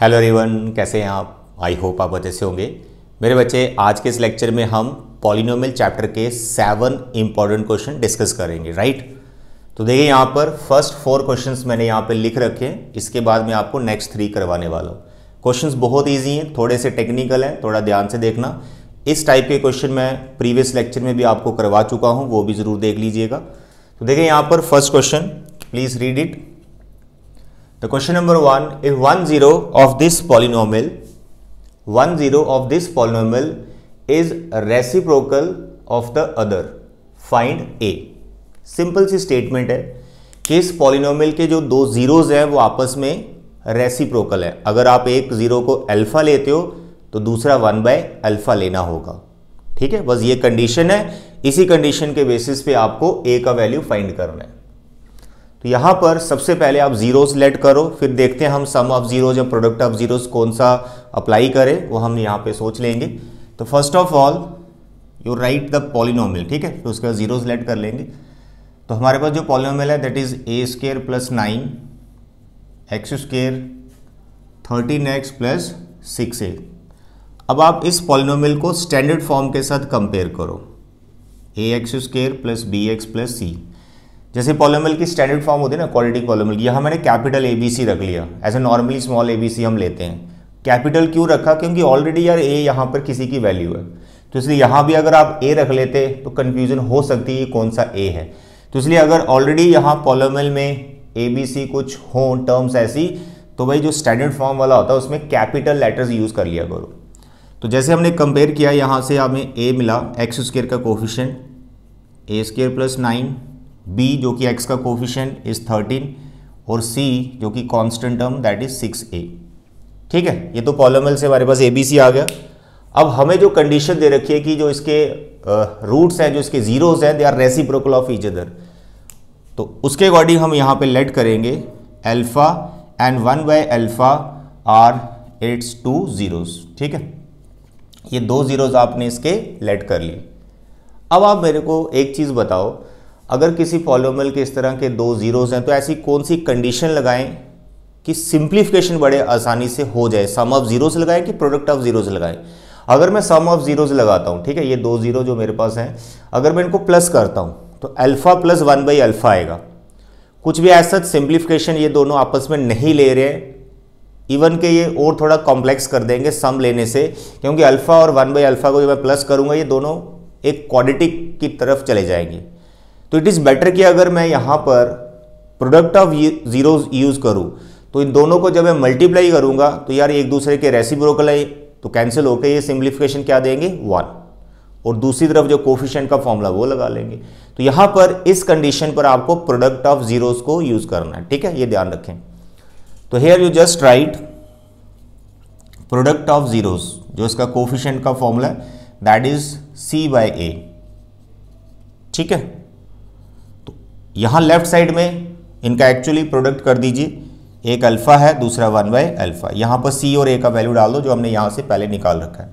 hello everyone कैसे हैं आप आई होप आप अच्छे से होंगे मेरे बच्चे आज के इस लेक्चर में हम पॉलिनोमियल चैप्टर के सेवन इंपॉर्टेंट क्वेश्चन डिस्कस करेंगे राइट तो देखिए यहाँ पर फर्स्ट फोर क्वेश्चंस मैंने यहाँ पर लिख रखे हैं इसके बाद मैं आपको नेक्स्ट थ्री करवाने वाला हूँ क्वेश्चन बहुत ईजी हैं थोड़े से टेक्निकल हैं थोड़ा ध्यान से देखना इस टाइप के क्वेश्चन मैं प्रीवियस लेक्चर में भी आपको करवा चुका हूँ वो भी ज़रूर देख लीजिएगा तो देखिए यहाँ पर first question please read it the question number one if one zero of this polynomial one zero of this polynomial is reciprocal of the other find a simple सी स्टेटमेंट है कि इस पॉलिनोमिल के जो दो जीरोज हैं वो आपस में रेसिप्रोकल है अगर आप एक जीरो को अल्फा लेते हो तो दूसरा वन बाय अल्फा लेना होगा ठीक है बस ये कंडीशन है इसी कंडीशन के बेसिस पे आपको ए का वैल्यू फाइंड करना है तो यहाँ पर सबसे पहले आप ज़ीरोज़ लेट करो फिर देखते हैं हम सम ऑफ ज़ीरोज या प्रोडक्ट ऑफ ज़ीरोज कौन सा अप्लाई करें वो हम यहाँ पे सोच लेंगे तो first of all you write the polynomial ठीक है फिर बाद ज़ीरोज़ लेट कर लेंगे तो हमारे पास जो पॉलिनोमल है that is a square plus nine x square thirteen x plus six a अब आप इस पॉलिनोमल को स्टैंडर्ड फॉर्म के साथ कंपेयर करो a x square plus b x plus c जैसे पॉलोमल की स्टैंडर्ड फॉर्म होती है ना क्वालिटी पॉलोमल की यहाँ मैंने कैपिटल ए बी सी रख लिया a normally small a b c हम लेते हैं कैपिटल क्यों रखा क्योंकि ऑलरेडी यार ए यहाँ पर किसी की वैल्यू है तो इसलिए यहाँ भी अगर आप ए रख लेते तो कन्फ्यूजन हो सकती है कौन सा ए है तो इसलिए अगर ऑलरेडी यहाँ पॉलोमल में ए बी सी कुछ हो टर्म्स ऐसी तो भाई जो स्टैंडर्ड फॉर्म वाला होता है उसमें कैपिटल लेटर्स यूज़ कर लिया करो तो जैसे हमने कंपेयर किया यहाँ से हमें ए मिला एक्स स्केयर का coefficient a square plus nine b जो कि एक्स का कोफिशेंट इज़ थर्टीन और सी जो कि constant term that is six a ठीक है ये तो पॉलोमल से हमारे पास ए बी सी आ गया अब हमें जो कंडीशन दे रखी है कि जो इसके रूट्स हैं जो इसके ज़ीरोज़ हैं they are reciprocal of each other तो उसके अकॉर्डिंग हम यहाँ पे लेट करेंगे alpha and one by alpha are its two zeros ठीक है ये दो ज़ीरोज़ आपने इसके लेट कर लिए अब आप मेरे को एक चीज़ बताओ अगर किसी पॉलोमल के इस तरह के दो ज़ीरोज़ हैं तो ऐसी कौन सी कंडीशन लगाएं कि सिंप्लीफिकेशन बड़े आसानी से हो जाए सम ऑफ जीरोज़ लगाएं कि प्रोडक्ट ऑफ जीरोज़ लगाएं अगर मैं सम ऑफ ज़ीरोज़ लगाता हूँ ठीक है ये दो ज़ीरो जो मेरे पास हैं अगर मैं इनको प्लस करता हूँ तो alpha plus one by alpha आएगा कुछ भी ऐसा सिंप्लीफिकेशन ये दोनों आपस में नहीं ले रहे हैं इवन के ये और थोड़ा कॉम्प्लेक्स कर देंगे सम लेने से क्योंकि अल्फ़ा और वन बाई अल्फ़ा को जब मैं प्लस करूँगा ये दोनों एक क्वाड्रेटिक की तरफ चले जाएंगे तो इट इज़ बेटर कि अगर मैं यहां पर प्रोडक्ट ऑफ ज़ीरोज यूज़ करूँ तो इन दोनों को जब मैं मल्टीप्लाई करूंगा तो यार एक दूसरे के ब्रोकल है तो कैंसिल होकर ये सिंप्लीफिकेशन क्या देंगे वन और दूसरी तरफ जो कोफिशेंट का फॉर्मूला वो लगा लेंगे तो यहां पर इस कंडीशन पर आपको प्रोडक्ट ऑफ जीरोस को यूज़ करना है ठीक है ये ध्यान रखें तो here you just write product of zeros जो इसका कोफिशेंट का फॉर्मूला है that is c by a ठीक है यहाँ लेफ्ट साइड में इनका एक्चुअली प्रोडक्ट कर दीजिए एक अल्फ़ा है दूसरा वन बाय अल्फ़ा यहाँ पर सी और ए का वैल्यू डाल दो जो हमने यहाँ से पहले निकाल रखा है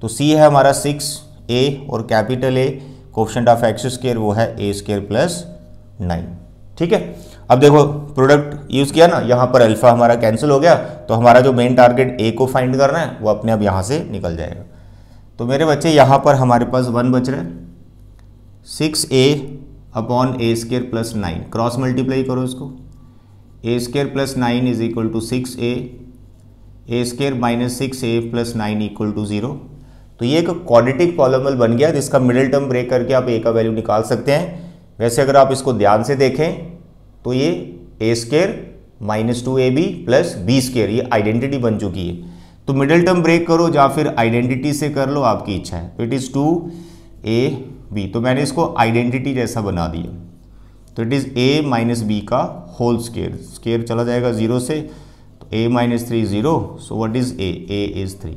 तो सी है हमारा सिक्स ए और capital a coefficient of x square वो है ए स्केयर प्लस नाइन ठीक है अब देखो प्रोडक्ट यूज़ किया ना यहाँ पर अल्फ़ा हमारा कैंसिल हो गया तो हमारा जो मेन टारगेट ए को फाइंड करना है वो अपने आप यहाँ से निकल जाएगा तो मेरे बच्चे यहाँ पर हमारे पास वन बच रहे हैं six a upon a square plus nine cross multiply करो इसको a square plus nine is equal to six a a square minus six a plus nine equal to zero तो ये एक क्वाड्रेटिक पॉलोमल बन गया जिसका मिडिल टर्म ब्रेक करके आप ए का वैल्यू निकाल सकते हैं वैसे अगर आप इसको ध्यान से देखें तो ये a square minus two a b plus b square ये आइडेंटिटी बन चुकी है तो मिडिल टर्म ब्रेक करो या फिर आइडेंटिटी से कर लो आपकी इच्छा है it is two a b तो मैंने इसको आइडेंटिटी जैसा बना दिया तो it is a minus b का होल स्केयर स्केयर चला जाएगा ज़ीरो से तो a minus three zero so what is a a is three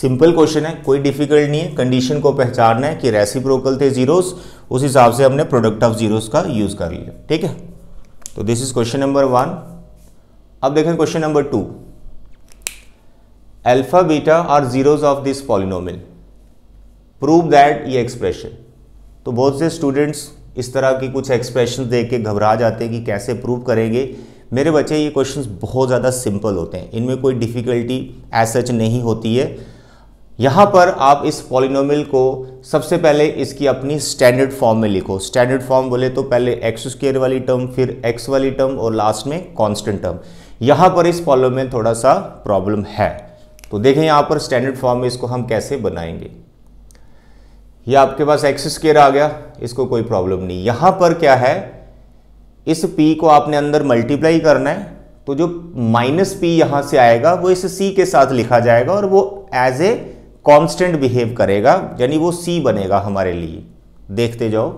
simple question है कोई डिफिकल्ट नहीं है कंडीशन को पहचानना है कि रेसिप्रोकल थे जीरोस उस हिसाब से हमने प्रोडक्ट ऑफ जीरोस का यूज़ कर लिया ठीक है तो this is question number one अब देखें question number two alpha beta are zeros of this polynomial prove that ये एक्सप्रेशन तो बहुत से स्टूडेंट्स इस तरह की कुछ एक्सप्रेशन देख के घबरा जाते हैं कि कैसे प्रूव करेंगे मेरे बच्चे ये क्वेश्चंस बहुत ज़्यादा सिंपल होते हैं इनमें कोई डिफ़िकल्टी एज सच नहीं होती है यहाँ पर आप इस पॉलिनोमिल को सबसे पहले इसकी अपनी स्टैंडर्ड फॉर्म में लिखो स्टैंडर्ड फॉर्म बोले तो पहले एक्स स्क्र वाली टर्म फिर एक्स वाली टर्म और लास्ट में कॉन्स्टेंट टर्म यहाँ पर इस पॉलिनोमियल थोड़ा सा प्रॉब्लम है तो देखें यहाँ पर स्टैंडर्ड फॉर्म में इसको हम कैसे बनाएंगे ये आपके पास एक्स स्केयर आ गया इसको कोई प्रॉब्लम नहीं यहां पर क्या है इस पी को आपने अंदर मल्टीप्लाई करना है तो जो माइनस पी यहां से आएगा वो इस सी के साथ लिखा जाएगा और वो एज ए कांस्टेंट बिहेव करेगा यानी वो सी बनेगा हमारे लिए देखते जाओ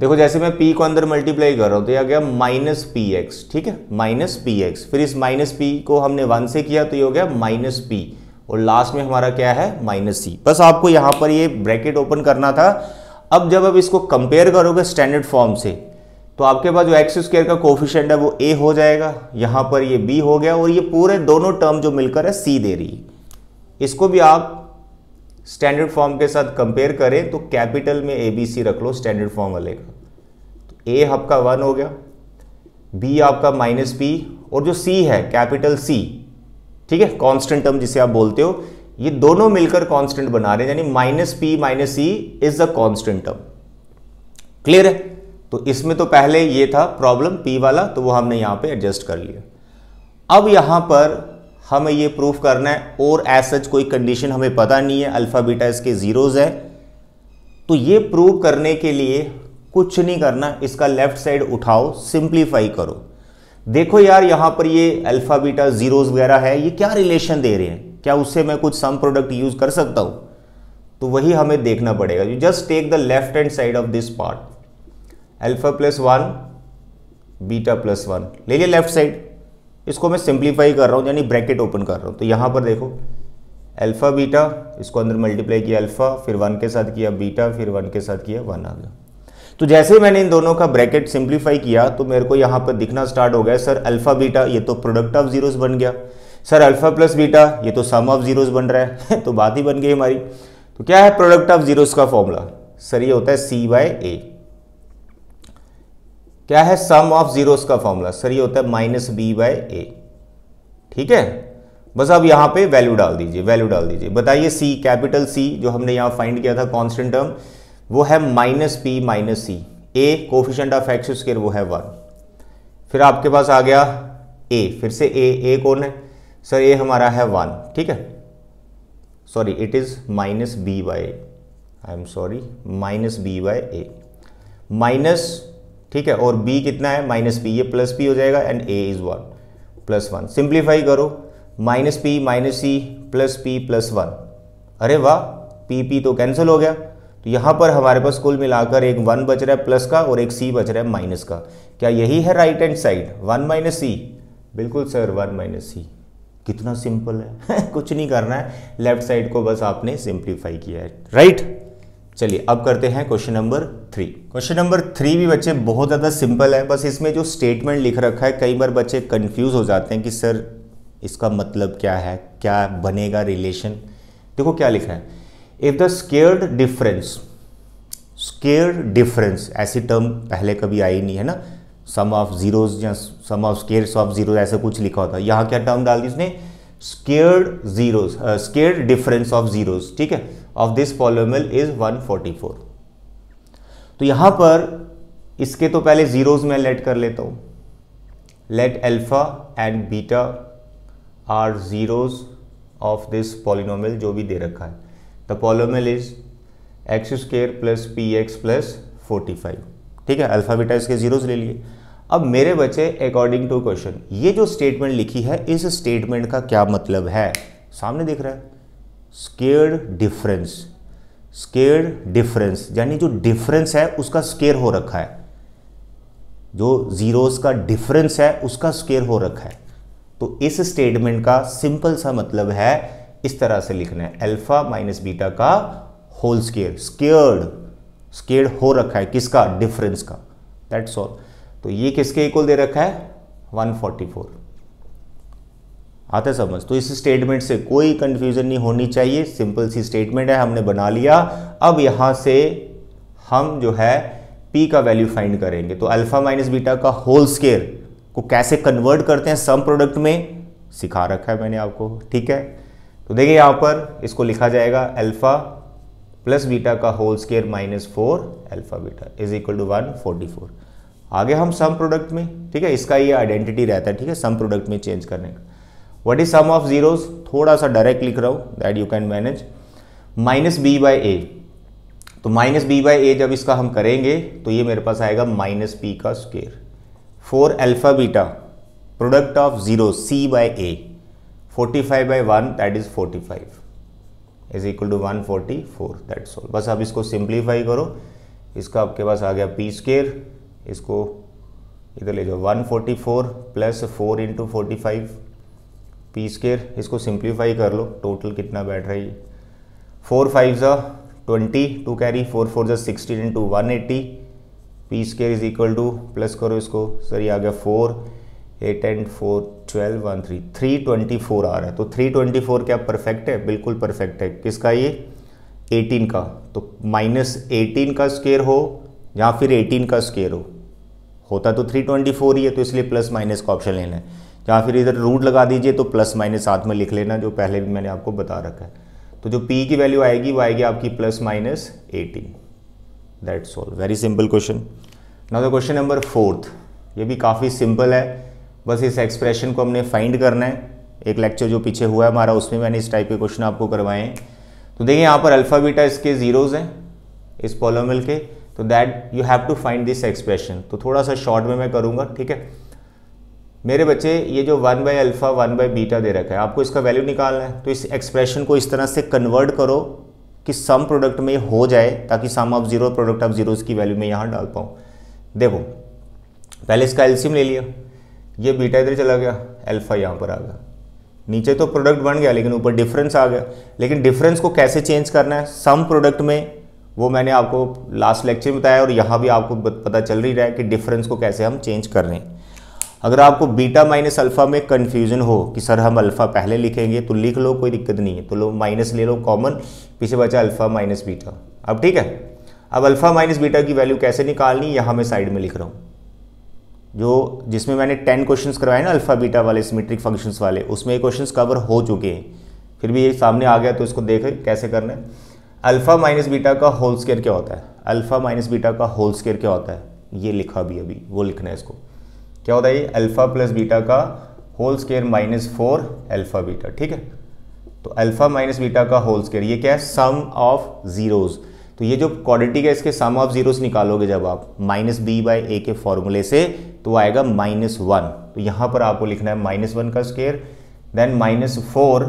देखो जैसे मैं पी को अंदर मल्टीप्लाई कर रहा हूं तो यह गया माइनस पी एक्स ठीक है माइनस पी एक्स फिर इस माइनस पी को हमने वन से किया तो ये हो गया माइनस पी और लास्ट में हमारा क्या है माइनस सी बस आपको यहाँ पर ये ब्रैकेट ओपन करना था अब जब आप इसको कंपेयर करोगे स्टैंडर्ड फॉर्म से तो आपके पास जो एक्स स्क्र का कोफिशेंट है वो ए हो जाएगा यहाँ पर ये बी हो गया और ये पूरे दोनों टर्म जो मिलकर है सी दे रही है इसको भी आप स्टैंडर्ड फॉर्म के साथ कंपेयर करें तो कैपिटल में ए बी सी रख लो स्टैंडर्ड फॉर्म वाले का तो ए आपका वन हो गया बी आपका माइनस पी और जो सी है कैपिटल सी ठीक है कांस्टेंट टर्म जिसे आप बोलते हो ये दोनों मिलकर कांस्टेंट बना रहे हैं यानी minus p minus e is the constant term clear है तो इसमें तो पहले ये था प्रॉब्लम पी वाला तो वो हमने यहां पे एडजस्ट कर लिया अब यहां पर हमें ये प्रूफ करना है और एज सच कोई कंडीशन हमें पता नहीं है अल्फ़ा बीटा इसके ज़ीरोज़ है तो ये प्रूव करने के लिए कुछ नहीं करना इसका लेफ्ट साइड उठाओ सिंप्लीफाई करो देखो यार यहां पर ये अल्फा बीटा जीरोज वगैरह है ये क्या रिलेशन दे रहे हैं क्या उससे मैं कुछ सम प्रोडक्ट यूज कर सकता हूं तो वही हमें देखना पड़ेगा you just take the left hand side of this part alpha plus one beta plus one ले लिया लेफ्ट साइड इसको मैं सिंप्लीफाई कर रहा हूँ यानी ब्रैकेट ओपन कर रहा हूँ तो यहां पर देखो अल्फ़ा बीटा इसको अंदर मल्टीप्लाई किया अल्फ़ा फिर वन के साथ किया बीटा फिर वन के साथ किया वन आ गया तो जैसे ही मैंने इन दोनों का ब्रैकेट सिंप्लीफाई किया तो मेरे को यहाँ पर दिखना स्टार्ट हो गया सर अल्फ़ा बीटा ये तो प्रोडक्ट ऑफ जीरोस बन गया सर अल्फ़ा प्लस बीटा ये तो सम ऑफ जीरोस बन रहा है तो बात ही बन गई हमारी तो क्या है प्रोडक्ट ऑफ जीरोस का फॉर्मूला सर ये होता है सी बाय ए क्या है सम ऑफ जीरोस का फॉर्मूला सर ये होता है माइनस बी बाय ए ठीक है बस अब यहां पे वैल्यू डाल दीजिए वैल्यू डाल दीजिए बताइए सी कैपिटल सी जो हमने यहां फाइंड किया था कॉन्स्टेंट टर्म वो है minus p minus c a coefficient of x square वो है वन फिर आपके पास आ गया ए फिर से ए ए कौन है सर ए हमारा है वन ठीक है sorry it is minus b by I am sorry minus b by a minus ठीक है और बी कितना है माइनस पी ये प्लस पी हो जाएगा and a is one plus one simplify करो minus p minus c plus p plus one अरे वाह पी पी तो कैंसिल हो गया तो यहाँ पर हमारे पास कुल मिलाकर एक वन बच रहा है प्लस का और एक सी बच रहा है माइनस का क्या यही है right hand side one minus c बिल्कुल सर वन माइनस सी कितना सिंपल है कुछ नहीं करना है लेफ्ट साइड को बस आपने सिंप्लीफाई किया है राइट चलिए अब करते हैं question number three question number three भी बच्चे बहुत ज़्यादा सिंपल है बस इसमें जो स्टेटमेंट लिख रखा है कई बार बच्चे कंफ्यूज हो जाते हैं कि सर इसका मतलब क्या है क्या बनेगा रिलेशन देखो क्या लिखा है if the squared difference squared difference ऐसी टर्म पहले कभी आई नहीं है ना सम ऑफ जीरोज या sum of squares of zero ऐसा कुछ लिखा होता है यहां क्या टर्म डाल दी उसने squared zeros square difference of zeros ठीक है ऑफ दिस पॉलोमल इज 144 तो यहां पर इसके तो पहले जीरोज में लेट कर लेता हूँ let alpha and beta are zeros of this polynomial जो भी दे रखा है the polynomial is x square plus p x plus forty five ठीक है अल्फाबीटा इसके जीरोज ले लिए अब मेरे बच्चे अकॉर्डिंग टू क्वेश्चन ये जो स्टेटमेंट लिखी है इस स्टेटमेंट का क्या मतलब है सामने दिख रहा है स्केयर डिफरेंस स्केयर डिफरेंस यानी जो डिफरेंस है उसका स्केयर हो रखा है जो जीरोस का डिफरेंस है उसका स्केयर हो रखा है तो इस स्टेटमेंट का सिंपल सा मतलब है इस तरह से लिखना है अल्फा माइनस बीटा का होल स्केयर स्केयर्ड स्केयर्ड हो रखा है किसका डिफरेंस का दैट्स ऑल तो ये किसके इक्वल दे रखा है 144 आता समझ तो इस स्टेटमेंट से कोई कंफ्यूजन नहीं होनी चाहिए सिंपल सी स्टेटमेंट है हमने बना लिया अब यहां से हम जो है पी का वैल्यू फाइंड करेंगे तो अल्फा माइनस बीटा का होल स्केयर को कैसे कन्वर्ट करते हैं सम प्रोडक्ट में सिखा रखा है मैंने आपको ठीक है तो देखिए यहाँ पर इसको लिखा जाएगा अल्फ़ा प्लस बीटा का whole square minus four alpha beta is equal to one forty four आगे हम सम प्रोडक्ट में ठीक है इसका ये आइडेंटिटी रहता है ठीक है सम प्रोडक्ट में चेंज करने का what is sum of zeros थोड़ा सा डायरेक्ट लिख रहा हूँ that you can manage minus b by a तो माइनस बी बाई ए जब इसका हम करेंगे तो ये मेरे पास आएगा माइनस पी का square four alpha beta product of zero c by a 45 by one that is 45 is equal to 144 that's all बस अब इसको सिंप्लीफाई करो इसका आपके पास आ गया पी स्केयर इसको इधर ले जाओ 144 plus four into forty five p square इसको सिंप्लीफाई कर लो टोटल कितना बैठ रहा है फोर फाइव ज़ा twenty two carry four four ज़ा sixteen into one eighty p square is equal to plus करो इसको सर ये आ गया four eight and four twelve one three three twenty four आ रहा है तो थ्री ट्वेंटी फोर क्या परफेक्ट है बिल्कुल परफेक्ट है किसका ये एटीन का तो माइनस एटीन का स्केयर हो या फिर एटीन का स्केयर हो होता तो थ्री ट्वेंटी फोर ही है तो इसलिए प्लस माइनस का ऑप्शन लेना है या फिर इधर रूट लगा दीजिए तो प्लस माइनस साथ में लिख लेना जो पहले भी मैंने आपको बता रखा है तो जो पी की वैल्यू आएगी वो आएगी आपकी plus minus eighteen that's all very simple question now the question number fourth ये भी काफ़ी सिंपल है बस इस एक्सप्रेशन को हमने फाइंड करना है एक लेक्चर जो पीछे हुआ है हमारा उसमें मैंने इस टाइप के क्वेश्चन आपको करवाए हैं तो देखिए यहाँ पर अल्फ़ा बीटा इसके ज़ीरोज़ हैं इस पॉलोमल के तो that you have to find this expression तो थोड़ा सा शॉर्ट में मैं करूँगा ठीक है मेरे बच्चे ये जो one by alpha one by beta दे रखा है आपको इसका वैल्यू निकालना है तो इस एक्सप्रेशन को इस तरह से कन्वर्ट करो कि सम प्रोडक्ट में हो जाए ताकि sum of zero product of zeros की वैल्यू में यहाँ डाल पाऊँ देखो पहले इसका एल्सियम ले लिया ये बीटा इधर चला गया अल्फा यहाँ पर आ गया नीचे तो प्रोडक्ट बन गया लेकिन ऊपर डिफरेंस आ गया लेकिन डिफरेंस को कैसे चेंज करना है सम प्रोडक्ट में वो मैंने आपको लास्ट लेक्चर में बताया और यहाँ भी आपको पता चल रही रहा है कि डिफरेंस को कैसे हम चेंज कर रहे हैं अगर आपको बीटा माइनस अल्फ़ा में कन्फ्यूजन हो कि सर हम अल्फ़ा पहले लिखेंगे तो लिख लो कोई दिक्कत नहीं है तो लो माइनस ले लो कॉमन पीछे बचा अल्फ़ा माइनस बीटा अब ठीक है अब अल्फ़ा माइनस बीटा की वैल्यू कैसे निकालनी यहाँ मैं साइड में लिख रहा हूँ जो जिसमें मैंने टेन क्वेश्चंस करवाए ना अल्फ़ा बीटा वाले सिमेट्रिक फंक्शंस वाले उसमें ये क्वेश्चंस कवर हो चुके हैं फिर भी ये सामने आ गया तो इसको देख कैसे करना है अल्फ़ा माइनस बीटा का होल स्केयर क्या होता है अल्फ़ा माइनस बीटा का होल स्केयर क्या होता है ये लिखा भी अभी वो लिखना है इसको क्या होता है ये अल्फ़ा प्लस बीटा का whole square minus four alpha beta ठीक है तो अल्फ़ा माइनस बीटा का होल स्केयर ये क्या है सम ऑफ ज़ीरोज़ तो ये जो क्वाड्रेटिक है इसके सम ऑफ जीरोस निकालोगे जब आप माइनस बी बाई ए के फॉर्मूले से तो आएगा माइनस वन तो यहां पर आपको लिखना है माइनस वन का square then minus four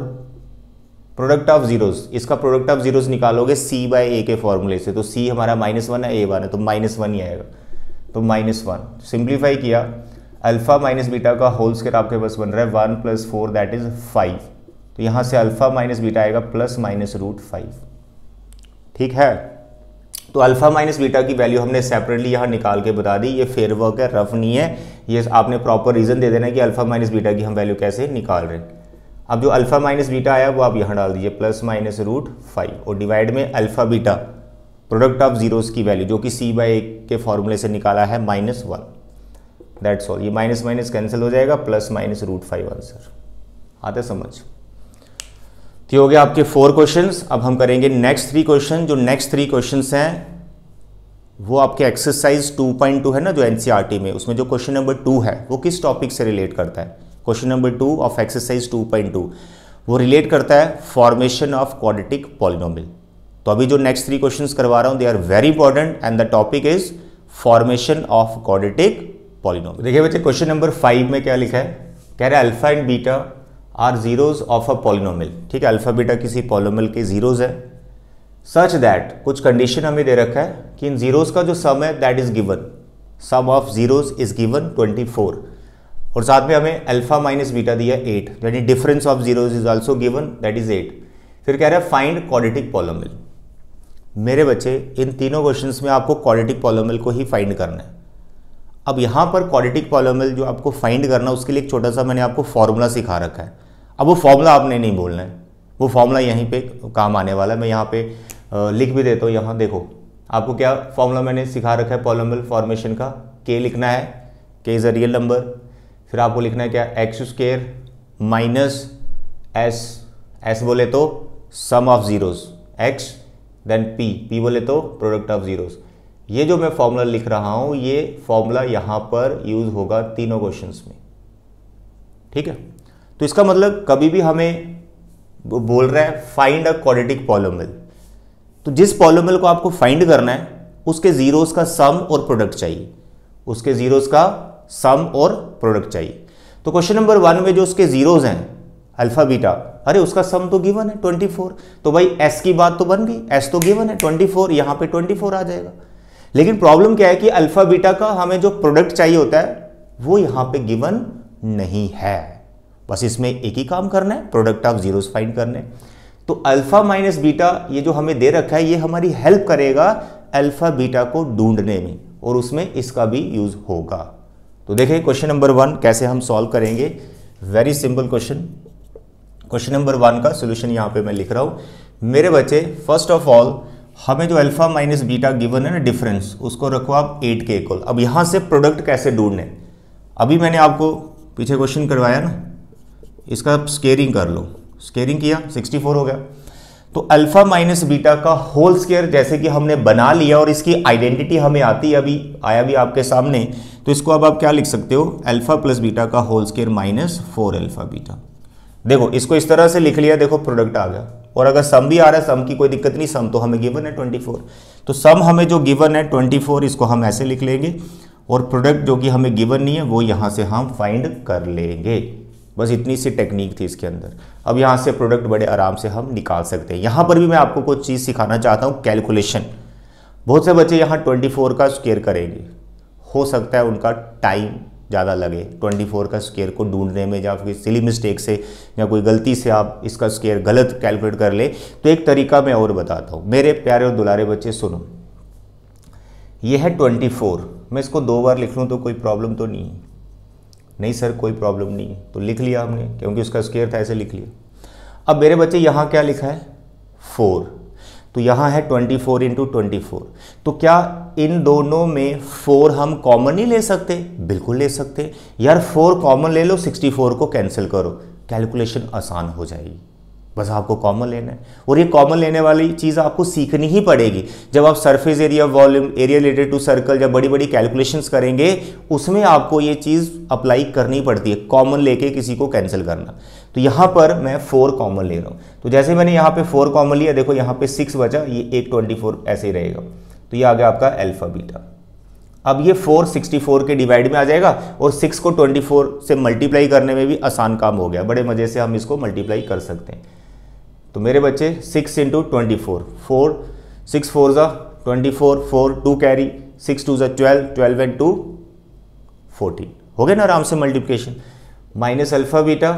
product of zeros इसका प्रोडक्ट ऑफ जीरोस निकालोगे सी बाई ए के फॉर्मूले से तो सी हमारा माइनस वन है ए वन है तो माइनस वन ही आएगा तो माइनस वन सिंप्लीफाई किया अल्फ़ा माइनस बीटा का होल स्केयर आपके पास बन रहा है one plus four that is five तो यहाँ से अल्फ़ा माइनस बीटा आएगा प्लस माइनस रूट फाइव ठीक है तो अल्फ़ा माइनस बीटा की वैल्यू हमने सेपरेटली यहाँ निकाल के बता दी ये फेयर वर्क है रफ नहीं है ये आपने प्रॉपर रीज़न दे देना है कि अल्फ़ा माइनस बीटा की हम वैल्यू कैसे निकाल रहे हैं अब जो अल्फ़ा माइनस बीटा आया वो आप यहाँ डाल दीजिए प्लस माइनस रूट फाइव और डिवाइड में alpha beta product of zeros की वैल्यू जो कि सी बाई ए के फॉर्मूले से निकाला है माइनस वन दैट्स ऑल ये माइनस माइनस कैंसिल हो जाएगा plus minus root five answer आता समझ तो हो गया आपके फोर क्वेश्चंस अब हम करेंगे नेक्स्ट थ्री क्वेश्चन जो नेक्स्ट थ्री क्वेश्चंस हैं वो आपके एक्सरसाइज 2.2 है ना जो एनसीईआरटी e में उसमें जो क्वेश्चन नंबर टू है वो किस टॉपिक से रिलेट करता है question number two of exercise 2.2 वो रिलेट करता है फॉर्मेशन ऑफ क्वाड्रेटिक पॉलिनोमियल तो अभी जो नेक्स्ट थ्री क्वेश्चन करवा रहा हूँ they are very important and the topic is formation of quadratic polynomial देखिए बच्चे क्वेश्चन नंबर फाइव में क्या लिखा है कह रहे alpha and beta are zeros of a polynomial ठीक है अल्फा बीटा किसी पॉलिनोमिल के जीरोज है सच दैट कुछ कंडीशन हमें दे रखा है कि इन जीरोज का जो सम है that is given sum of zeros is given 24 और साथ में हमें अल्फा माइनस बीटा दिया 8 यानी difference of zeros is also given that is 8 फिर कह रहा है फाइंड क्वाड्रेटिक पॉलोमल मेरे बच्चे इन तीनों क्वेश्चंस में आपको क्वाड्रेटिक पॉलोमल को ही फाइंड करना है अब यहाँ पर क्वाड्रेटिक पॉलोमल जो आपको फाइंड करना उसके लिए एक छोटा सा मैंने आपको फॉर्मूला सिखा रखा है अब वो फॉर्मूला आपने नहीं बोलना है वो फॉर्मूला यहीं पे काम आने वाला है मैं यहाँ पे लिख भी देता हूँ यहाँ देखो आपको क्या फॉर्मूला मैंने सिखा रखा है पॉलोमल फॉर्मेशन का के लिखना है के इज़ अ रियल नंबर फिर आपको लिखना है क्या x square minus s s बोले तो sum of zeros x then p p बोले तो प्रोडक्ट ऑफ ज़ीरोज़ ये जो मैं फॉर्मूला लिख रहा हूँ ये फॉर्मूला यहाँ पर यूज़ होगा तीनों क्वेश्चन में ठीक है तो इसका मतलब कभी भी हमें बोल रहा है फाइंड अ क्वाड्रेटिक पॉलोमल तो जिस पॉलोमल को आपको फाइंड करना है उसके जीरोस का सम और प्रोडक्ट चाहिए उसके जीरोस का सम और प्रोडक्ट चाहिए तो क्वेश्चन नंबर वन में जो उसके जीरोस हैं अल्फा बीटा अरे उसका सम तो गिवन है 24 तो भाई एस की बात तो बन गई एस तो गिवन है 24 फोर यहाँ ट्वेंटी फोर आ जाएगा लेकिन प्रॉब्लम क्या है कि अल्फा बीटा का हमें जो प्रोडक्ट चाहिए होता है वो यहाँ पे गिवन नहीं है बस इसमें एक ही काम करना है प्रोडक्ट ऑफ जीरोस फाइंड करने तो अल्फ़ा माइनस बीटा ये जो हमें दे रखा है ये हमारी हेल्प करेगा अल्फ़ा बीटा को ढूंढने में और उसमें इसका भी यूज़ होगा तो देखें क्वेश्चन नंबर वन कैसे हम सॉल्व करेंगे very simple question question number one का सोल्यूशन यहाँ पे मैं लिख रहा हूँ मेरे बच्चे फर्स्ट ऑफ ऑल हमें जो अल्फा माइनस बीटा गिवन है ना डिफरेंस उसको रखो आप एट के इक्वल अब यहाँ से प्रोडक्ट कैसे ढूंढने अभी मैंने आपको पीछे क्वेश्चन करवाया ना इसका स्केयरिंग कर लो स्केयरिंग किया 64 हो गया तो अल्फ़ा माइनस बीटा का होल स्केयर जैसे कि हमने बना लिया और इसकी आइडेंटिटी हमें आती है अभी आया भी आपके सामने तो इसको अब आप क्या लिख सकते हो अल्फ़ा प्लस बीटा का whole square minus four alpha beta देखो इसको इस तरह से लिख लिया देखो प्रोडक्ट आ गया और अगर सम भी आ रहा है सम की कोई दिक्कत नहीं सम तो हमें गिवन है फोर तो सम हमें जो गिवन है फोर इसको हम ऐसे लिख लेंगे और प्रोडक्ट जो कि हमें गिवन नहीं है वो यहाँ से हम फाइंड कर लेंगे बस इतनी सी टेक्निक थी इसके अंदर अब यहाँ से प्रोडक्ट बड़े आराम से हम निकाल सकते हैं यहाँ पर भी मैं आपको कुछ चीज़ सिखाना चाहता हूँ कैलकुलेशन बहुत से बच्चे यहाँ 24 का स्केयर करेंगे हो सकता है उनका टाइम ज़्यादा लगे 24 का स्केयर को ढूंढने में या फिर सिली मिस्टेक से या कोई गलती से आप इसका स्केयर गलत कैलकुलेट कर ले तो एक तरीका मैं और बताता हूँ मेरे प्यारे और दुलारे बच्चे सुनो ये है 24 मैं इसको दो बार लिख लूँ तो कोई प्रॉब्लम तो नहीं है नहीं सर कोई प्रॉब्लम नहीं है तो लिख लिया हमने क्योंकि उसका स्केयर था ऐसे लिख लिया अब मेरे बच्चे यहाँ क्या लिखा है फोर तो यहाँ है twenty four into twenty four तो क्या इन दोनों में फोर हम कॉमन ही ले सकते बिल्कुल ले सकते यार फोर कॉमन ले लो सिक्सटी फोर को कैंसिल करो कैलकुलेशन आसान हो जाएगी बस आपको कॉमन लेना है और ये कॉमन लेने वाली चीज़ आपको सीखनी ही पड़ेगी जब आप surface area volume area related to circle जब बड़ी बड़ी कैलकुलेशंस करेंगे उसमें आपको ये चीज़ अप्लाई करनी पड़ती है कॉमन लेके किसी को कैंसिल करना तो यहाँ पर मैं फोर कॉमन ले रहा हूँ तो जैसे मैंने यहाँ पर फोर कॉमन लिया देखो यहाँ पर सिक्स बचा ये एक ट्वेंटी फोर ऐसे ही रहेगा तो ये आ गया आपका एल्फा बीटा अब ये 464 के डिवाइड में आ जाएगा और 6 को 24 से मल्टीप्लाई करने में भी आसान काम हो गया बड़े मज़े से हम इसको मल्टीप्लाई कर सकते हैं तो मेरे बच्चे six into twenty four four six four ज़ा twenty four four two carry six two ज़ा twelve twelve and two fourteen हो गया ना आराम से मल्टीप्लिकेशन माइनस अल्फ़ा बीटा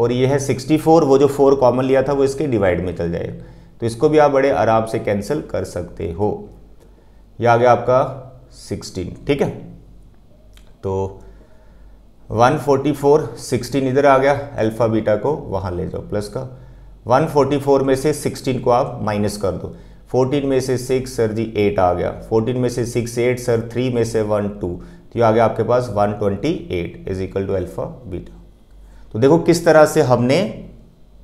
और ये है सिक्सटी फोर वो जो फोर कॉमन लिया था वो इसके डिवाइड में चल जाएगा तो इसको भी आप बड़े आराम से कैंसिल कर सकते हो ये आ गया आपका सिक्सटीन ठीक है तो वन फोर्टी फोर सिक्सटीन इधर आ गया अल्फ़ा बीटा को वहाँ ले जाओ प्लस का 144 में से 16 को आप माइनस कर दो 14 में से 6 सर जी 8 आ गया 14 में से 6 8 सर 3 में से 1 2 तो ये आ गया आपके पास 128 twenty eight is equal to alpha beta तो देखो किस तरह से हमने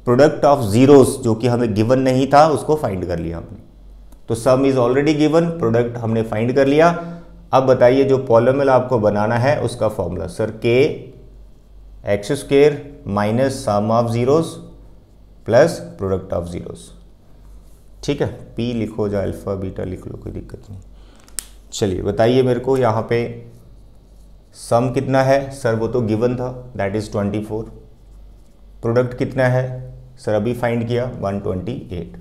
प्रोडक्ट ऑफ जीरोस जो कि हमें गिवन नहीं था उसको फाइंड कर लिया हमने तो sum is already given product हमने फाइंड कर लिया अब बताइए जो पॉलोमल आपको बनाना है उसका फॉर्मूला सर के x square minus sum of zeros plus product of zeros ठीक है पी लिखो या अल्फ़ा बीटा लिख लो कोई दिक्कत नहीं चलिए बताइए मेरे को यहाँ पे सम कितना है सर वो तो गिवन था that is twenty four product कितना है सर अभी फाइंड किया वन ट्वेंटी एट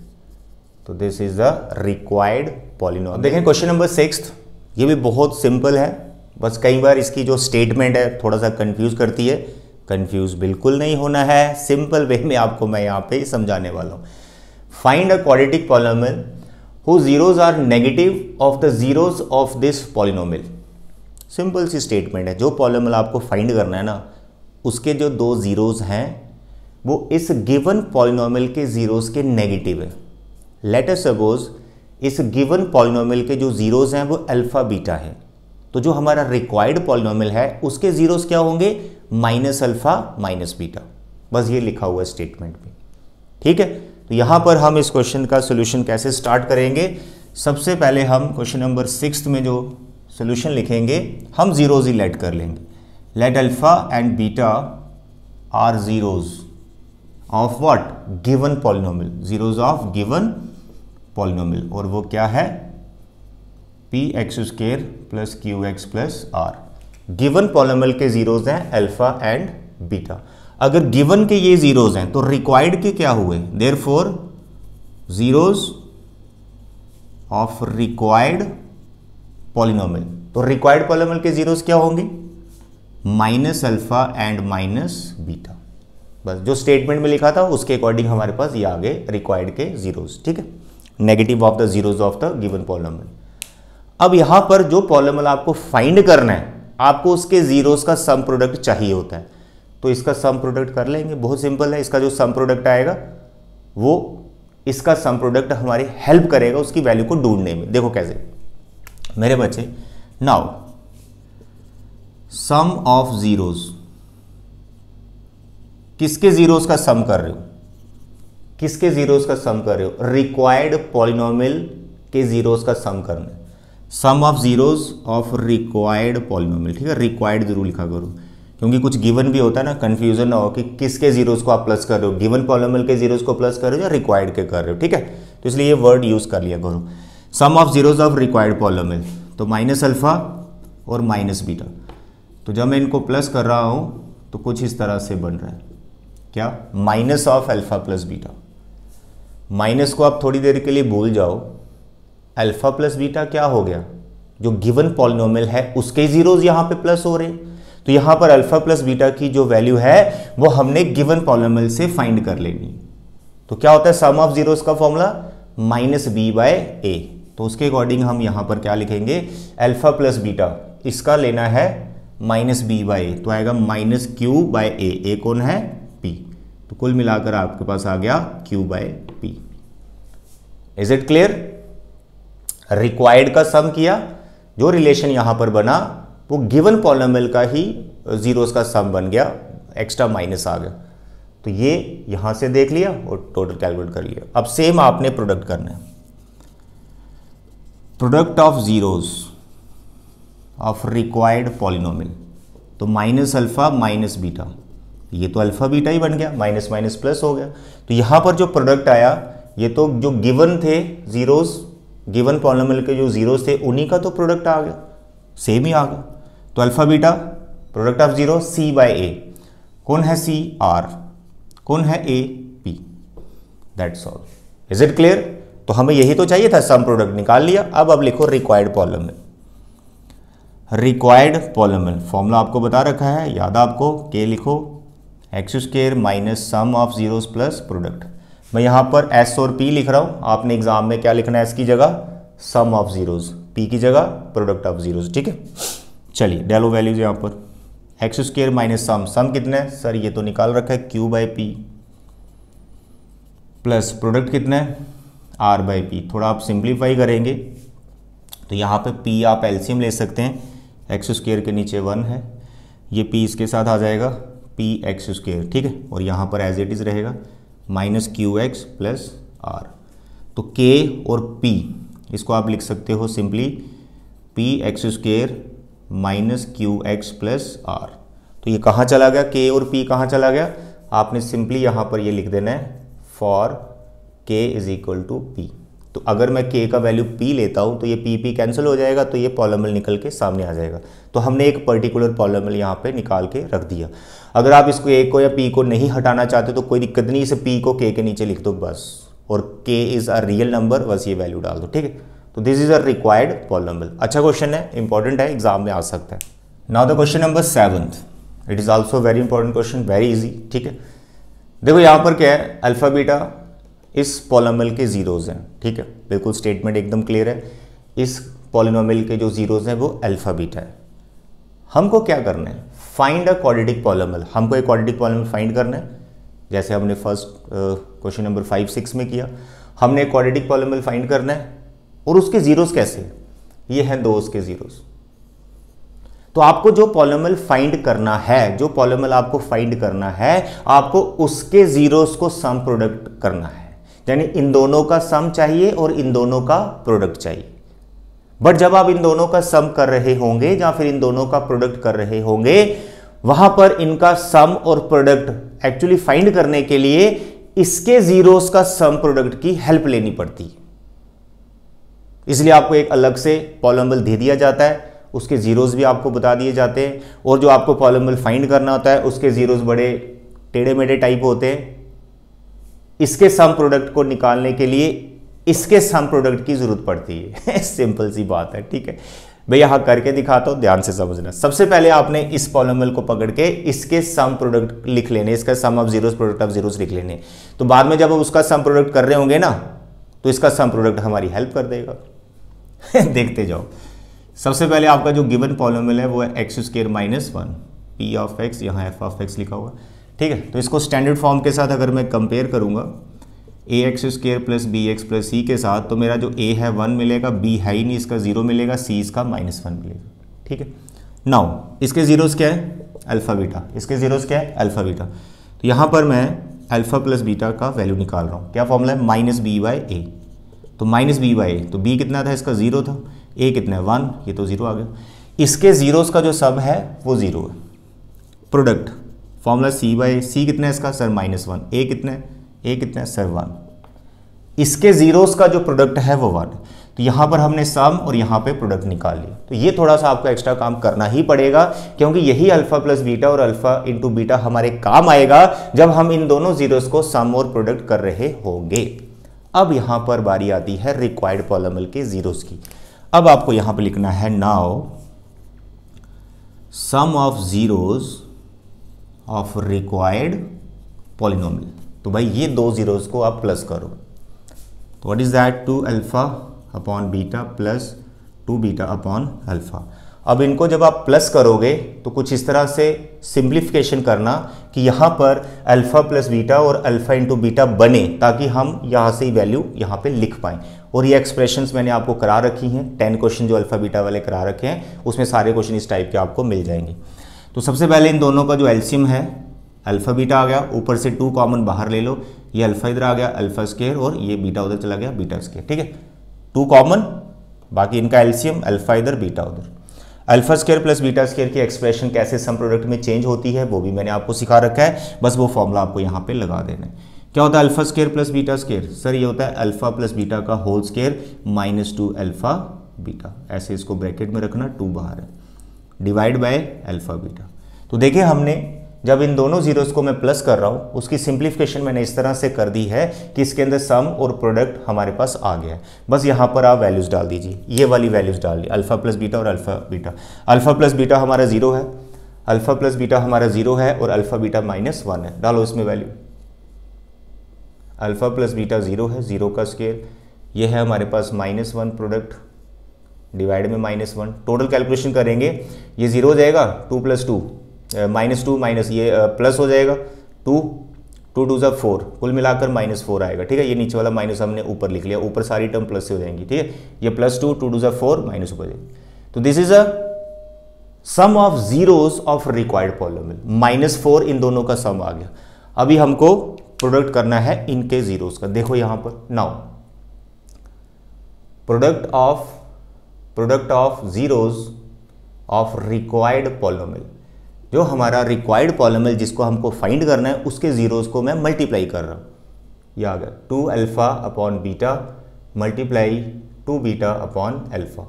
तो this is the required polynomial देखें क्वेश्चन नंबर सिक्स ये भी बहुत सिंपल है बस कई बार इसकी जो स्टेटमेंट है थोड़ा सा कंफ्यूज करती है कंफ्यूज बिल्कुल नहीं होना है सिंपल वे में आपको मैं यहाँ पे समझाने वाला हूँ find a quadratic polynomial who zeros are negative of the zeros of this polynomial simple सी स्टेटमेंट है जो पॉलिनोमियल आपको फाइंड करना है ना उसके जो दो जीरोज हैं वो इस गिवन पॉलिनोमियल के जीरोज के नेगेटिव है लेट अस सपोज इस गिवन पॉलिनोमियल के जो जीरोज हैं वो अल्फ़ा बीटा है तो जो हमारा रिक्वायर्ड पॉलिनोमियल है उसके जीरोज क्या होंगे माइनस अल्फा माइनस बीटा बस ये लिखा हुआ स्टेटमेंट में ठीक है तो यहां पर हम इस क्वेश्चन का सोल्यूशन कैसे स्टार्ट करेंगे सबसे पहले हम क्वेश्चन नंबर सिक्स में जो सोल्यूशन लिखेंगे हम ज़ीरोज़ ही लेट कर लेंगे let alpha and beta are zeros of what given polynomial zeros of given polynomial और वो क्या है p x square plus q x plus r given polynomial के जीरोज हैं अल्फा एंड बीटा अगर गिवन के ये जीरोज हैं तो रिक्वायर्ड के क्या हुए therefore zeros of required polynomial तो रिक्वायर्ड पॉलिनोमल के जीरोज क्या होंगे minus alpha and minus beta बस जो स्टेटमेंट में लिखा था उसके अकॉर्डिंग हमारे पास ये आगे रिक्वायर्ड के जीरोज ठीक है negative of the zeros of the given polynomial अब यहां पर जो पॉलिनोमल आपको फाइंड करना है आपको उसके ज़ीरोस का सम प्रोडक्ट चाहिए होता है तो इसका सम प्रोडक्ट कर लेंगे बहुत सिंपल है इसका जो सम प्रोडक्ट आएगा वो इसका सम प्रोडक्ट हमारी हेल्प करेगा उसकी वैल्यू को ढूंढने में देखो कैसे मेरे बच्चे नाउ सम ऑफ जीरोस किसके जीरोस का सम कर रहे हो किसके ज़ीरोज़ का सम कर रहे हो रिक्वायर्ड पॉलिनोमिल के ज़ीरोज़ का सम करना sum of zeros of required polynomial ठीक है रिक्वायर्ड जरूर लिखा करो क्योंकि कुछ गिवन भी होता है ना कन्फ्यूजन ना हो कि किसके जीरोज को आप प्लस कर रहे हो गिवन पॉलिनोमियल के जीरोज को प्लस कर रहे हो या रिक्वायर्ड के कर रहे हो ठीक है तो इसलिए ये वर्ड यूज़ कर लिया करो sum of zeros of required polynomial तो माइनस अल्फा और माइनस बीटा तो जब मैं इनको प्लस कर रहा हूँ तो कुछ इस तरह से बन रहा है क्या minus of alpha plus beta minus को आप थोड़ी देर के लिए भूल जाओ अल्फ़ा प्लस बीटा क्या हो गया जो गिवन पॉलिनोमियल है उसके जीरोज यहां पे प्लस हो रहे तो यहां पर अल्फ़ा प्लस बीटा की जो वैल्यू है वो हमने गिवन पॉलिनोमियल से फाइंड कर लेनी तो क्या होता है सम ऑफ जीरोस का formula minus b by a तो उसके अकॉर्डिंग हम यहां पर क्या लिखेंगे अल्फ़ा प्लस बीटा इसका लेना है माइनस बी बाय ए तो आएगा minus q by a a कौन है पी तो कुल मिलाकर आपके पास आ गया q by p is it clear required का सम किया जो रिलेशन यहां पर बना वो गिवन पॉलिनोमियल का ही जीरोस का सम बन गया एक्स्ट्रा माइनस आ गया तो ये यहां से देख लिया और टोटल कैलकुलेट कर लिया अब सेम आपने प्रोडक्ट करना है product of zeros of required polynomial तो माइनस अल्फा माइनस बीटा ये तो अल्फा बीटा ही बन गया माइनस माइनस प्लस हो गया तो यहां पर जो प्रोडक्ट आया ये तो जो गिवन थे जीरोस गिवन पॉलिनोमियल के जो जीरोस थे उन्हीं का तो प्रोडक्ट आ गया सेम ही आ गया तो alpha beta product of zero c by a कौन है सी आर कौन है a p that's all is it clear तो हमें यही तो चाहिए था सम प्रोडक्ट निकाल लिया अब अब लिखो required polynomial required polynomial formula आपको बता रखा है याद आपको के लिखो x square minus sum of zeros plus product मैं यहाँ पर एस और पी लिख रहा हूँ आपने एग्जाम में क्या लिखना है एस की जगह सम ऑफ जीरोज पी की जगह प्रोडक्ट ऑफ जीरोज ठीक है चलिए डेलो वैल्यूज यहाँ पर x square minus sum sum कितना है सर ये तो निकाल रखा है q by p plus product कितना है आर बाई पी थोड़ा आप सिंप्लीफाई करेंगे तो यहाँ पे पी आप एल्सियम ले सकते हैं एक्स स्क्र के नीचे वन है ये पी इसके साथ आ जाएगा पी एक्स स्क्र ठीक है और यहाँ पर एज इट इज़ रहेगा minus q x plus r तो के और पी इसको आप लिख सकते हो simply p x square minus q x plus r तो ये कहाँ चला गया के और पी कहाँ चला गया आपने सिंपली यहाँ पर ये लिख देना है फॉर के इज इक्वल टू पी तो अगर मैं के का वैल्यू पी लेता हूँ तो ये पी पी कैंसिल हो जाएगा तो ये पॉलमल निकल के सामने आ जाएगा तो हमने एक पर्टिकुलर पॉलमल यहाँ पे निकाल के रख दिया अगर आप इसको ए को या पी को नहीं हटाना चाहते तो कोई दिक्कत नहीं इसे पी को के के नीचे लिख दो बस और के इज़ अ रियल नंबर बस ये वैल्यू डाल दो ठीक है तो this is a required polynomial अच्छा क्वेश्चन है इंपॉर्टेंट है एग्जाम में आ सकता है now the question number seventh it is also very important question very easy ठीक है देखो यहाँ पर क्या है अल्फ़ाबीटा इस पॉलिनोमियल के जीरोज़ हैं ठीक है बिल्कुल स्टेटमेंट एकदम क्लियर है इस पॉलिनोमियल के जो जीरोज़ हैं वो अल्फ़ाबीटा है हमको क्या करना है फाइंड अ क्वाड्रेटिक पॉलिमल हमको एक क्वाड्रेटिक पॉलिमल फाइंड करना है जैसे हमने first question number five six में किया हमने एक क्वाड्रेटिक पॉलिमल फाइंड करना है और उसके जीरोस कैसे ये हैं दो उसके जीरोस तो आपको जो पॉलिमल फाइंड करना है जो पॉलिमल आपको फाइंड करना है आपको उसके जीरोस को सम प्रोडक्ट करना है यानी इन दोनों का सम चाहिए और इन दोनों का प्रोडक्ट चाहिए बट जब आप इन दोनों का सम कर रहे होंगे या फिर इन दोनों का प्रोडक्ट कर रहे होंगे वहां पर इनका सम और प्रोडक्ट एक्चुअली फाइंड करने के लिए इसके जीरोस का सम प्रोडक्ट की हेल्प लेनी पड़ती है इसलिए आपको एक अलग से पॉलम्बल दे दिया जाता है उसके जीरोस भी आपको बता दिए जाते हैं और जो आपको पॉलम्बल फाइंड करना होता है उसके जीरोस बड़े टेढ़े मेढ़े टाइप होते हैं इसके सम प्रोडक्ट को निकालने के लिए इसके सम प्रोडक्ट की ज़रूरत पड़ती है सिंपल सी बात है ठीक है मैं यहां करके दिखाता हूं ध्यान से समझना सबसे पहले आपने इस पॉलोमल को पकड़ के इसके सम प्रोडक्ट लिख लेने इसका sum of zeros product of zeros लिख लेने तो बाद में जब हम उसका सम प्रोडक्ट कर रहे होंगे ना तो इसका सम प्रोडक्ट हमारी हेल्प कर देगा देखते जाओ सबसे पहले आपका जो गिवन पॉलोमल है वो है x square minus one p of x यहाँ एफ ऑफ एक्स लिखा हुआ ठीक है तो इसको स्टैंडर्ड फॉर्म के साथ अगर मैं कंपेयर करूंगा a x square plus b x plus c के साथ तो मेरा जो ए है वन मिलेगा बी है ही नहीं इसका ज़ीरो मिलेगा सी इसका माइनस वन मिलेगा ठीक है नाउ इसके ज़ीरोस क्या है अल्फ़ा बीटा इसके ज़ीरोस क्या है अल्फ़ा बीटा तो यहाँ पर मैं अल्फ़ा प्लस बीटा का वैल्यू निकाल रहा हूँ क्या फॉर्मूला है माइनस बी बाई ए तो माइनस बी बाई ए तो बी कितना था इसका ज़ीरो था ए कितना है वन ये तो ज़ीरो आ गया इसके ज़ीरोज़ का जो सब है वो ज़ीरो है product formula c by c कितना है इसका सर माइनस वन ए कितना है ए कितना है सर वन इसके ज़ीरोस का जो प्रोडक्ट है वो वन तो यहां पर हमने सम और यहां पे प्रोडक्ट निकाल लिया तो ये थोड़ा सा आपको एक्स्ट्रा काम करना ही पड़ेगा क्योंकि यही अल्फा प्लस बीटा और अल्फा इंटू बीटा हमारे काम आएगा जब हम इन दोनों जीरोस को सम और प्रोडक्ट कर रहे होंगे अब यहां पर बारी आती है रिक्वायर्ड पॉलमल के जीरोस की अब आपको यहां पर लिखना है now sum of zeros of required polynomial तो भाई ये दो ज़ीरोज़ को आप प्लस करो तो what is that two alpha upon beta plus two beta upon alpha अब इनको जब आप प्लस करोगे तो कुछ इस तरह से सिंप्लीफिकेशन करना कि यहाँ पर अल्फ़ा प्लस बीटा और अल्फ़ा इंटू बीटा बने ताकि हम यहाँ से ही वैल्यू यहाँ पे लिख पाएं और ये एक्सप्रेशंस मैंने आपको करा रखी हैं टेन क्वेश्चन जो अल्फ़ा बीटा वाले करा रखे हैं उसमें सारे क्वेश्चन इस टाइप के आपको मिल जाएंगे तो सबसे पहले इन दोनों का जो एल्सियम है अल्फ़ा बीटा आ गया ऊपर से टू कॉमन बाहर ले लो ये अल्फ़ा इधर आ गया अल्फ़ा स्केयर और ये बीटा उधर चला गया बीटा स्केयर ठीक है टू कॉमन बाकी इनका एल्सियम अल्फ़ा इधर बीटा उधर alpha square plus beta square की एक्सप्रेशन कैसे सम प्रोडक्ट में चेंज होती है वो भी मैंने आपको सिखा रखा है बस वो फॉर्मूला आपको यहाँ पे लगा देना है क्या होता है alpha square plus beta square sir ये होता है अल्फा प्लस बीटा का whole square minus two alpha beta ऐसे इसको ब्रैकेट में रखना टू बाहर है डिवाइड बाय अल्फा बीटा तो देखिए हमने जब इन दोनों जीरोज़ को मैं प्लस कर रहा हूँ उसकी सिंप्लीफिकेशन मैंने इस तरह से कर दी है कि इसके अंदर सम और प्रोडक्ट हमारे पास आ गया है बस यहाँ पर आप वैल्यूज़ डाल दीजिए ये वाली वैल्यूज़ डाल दी अल्फ़ा प्लस बीटा और alpha beta alpha plus beta हमारा ज़ीरो है अल्फ़ा प्लस बीटा हमारा ज़ीरो है और अल्फ़ा बीटा माइनस वन है डालो इसमें value alpha plus beta zero है ज़ीरो का स्केल ये है हमारे पास माइनस वन प्रोडक्ट डिवाइड में माइनस वन टोटल कैलकुलेशन करेंगे ये ज़ीरो हो जाएगा two plus two minus two minus ये प्लस हो जाएगा टू टू टू ज़ा फोर कुल मिलाकर माइनस फोर आएगा ठीक है ये नीचे वाला माइनस हमने ऊपर लिख लिया ऊपर सारी टर्म प्लस से हो जाएंगी ठीक है ये प्लस टू टू टू ज़ा फोर माइनस ऊपर जाएगी तो this is a sum of zeros of required polynomial minus four इन दोनों का सम आ गया अभी हमको प्रोडक्ट करना है इनके जीरोज का देखो यहां पर now product of product of zeros of required polynomial जो हमारा रिक्वायर्ड पॉलिमल जिसको हमको फाइंड करना है उसके ज़ीरोज़ को मैं मल्टीप्लाई कर रहा हूँ यह आ गया two alpha upon beta multiply two beta upon alpha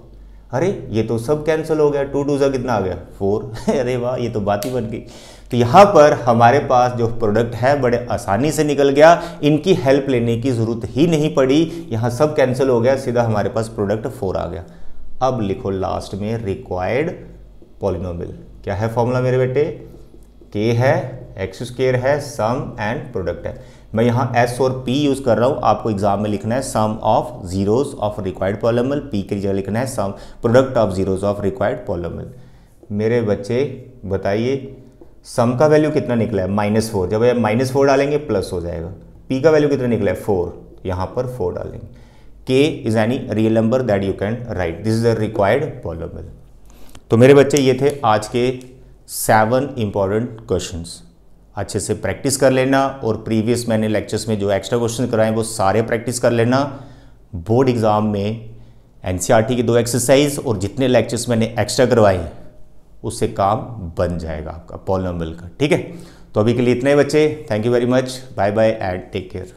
अरे ये तो सब कैंसिल हो गया टू टू ज़ा कितना आ गया फोर अरे वाह ये तो बात ही बन गई तो यहाँ पर हमारे पास जो प्रोडक्ट है बड़े आसानी से निकल गया इनकी हेल्प लेने की ज़रूरत ही नहीं पड़ी यहाँ सब कैंसिल हो गया सीधा हमारे पास प्रोडक्ट फोर आ गया अब लिखो लास्ट में रिक्वायर्ड पॉलिनोमिल क्या है फॉर्मूला मेरे बेटे के है एक्स स्केयर है सम एंड प्रोडक्ट है मैं यहाँ एस और पी यूज़ कर रहा हूँ आपको एग्जाम में लिखना है sum of zeros of required polynomial p की जगह लिखना है sum product of zeros of required polynomial मेरे बच्चे बताइए सम का वैल्यू कितना निकला है माइनस फोर जब आप माइनस फोर डालेंगे प्लस हो जाएगा पी का वैल्यू कितना निकला है फोर यहाँ पर फोर डालेंगे k is any real number that you can write this is the required polynomial तो मेरे बच्चे ये थे आज के सेवन इंपॉर्टेंट क्वेश्चंस अच्छे से प्रैक्टिस कर लेना और प्रीवियस मैंने लेक्चर्स में जो एक्स्ट्रा क्वेश्चन कराए वो सारे प्रैक्टिस कर लेना बोर्ड एग्ज़ाम में एन e की दो एक्सरसाइज और जितने लेक्चर्स मैंने एक्स्ट्रा करवाए हैं उससे काम बन जाएगा आपका नंबर का ठीक है तो अभी के लिए इतने बच्चे thank you very much bye bye and take care